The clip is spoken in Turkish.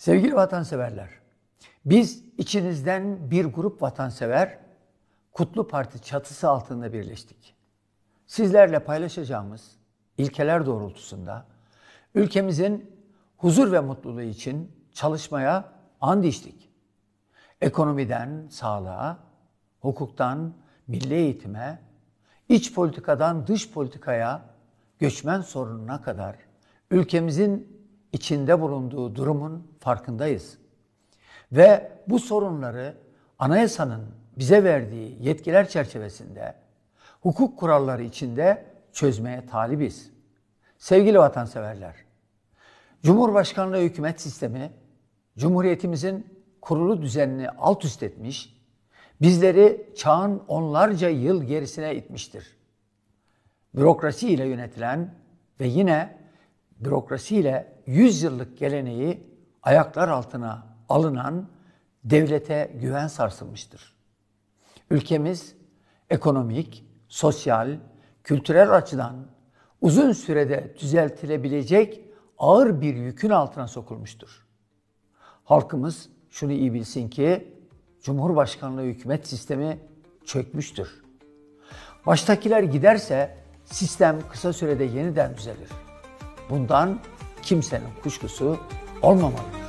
Sevgili vatanseverler, biz içinizden bir grup vatansever Kutlu Parti çatısı altında birleştik. Sizlerle paylaşacağımız ilkeler doğrultusunda ülkemizin huzur ve mutluluğu için çalışmaya and içtik. Ekonomiden sağlığa, hukuktan milli eğitime, iç politikadan dış politikaya, göçmen sorununa kadar ülkemizin içinde bulunduğu durumun farkındayız. Ve bu sorunları anayasanın bize verdiği yetkiler çerçevesinde hukuk kuralları içinde çözmeye talibiz. Sevgili vatanseverler, Cumhurbaşkanlığı hükümet sistemi Cumhuriyetimizin kurulu düzenini alt üst etmiş, bizleri çağın onlarca yıl gerisine itmiştir. Bürokrasi ile yönetilen ve yine bürokrasiyle 100 yıllık geleneği ayaklar altına alınan devlete güven sarsılmıştır. Ülkemiz ekonomik, sosyal, kültürel açıdan uzun sürede düzeltilebilecek ağır bir yükün altına sokulmuştur. Halkımız şunu iyi bilsin ki Cumhurbaşkanlığı hükümet sistemi çökmüştür. Baştakiler giderse sistem kısa sürede yeniden düzelir. Bundan kimsenin kuşkusu olmamalı.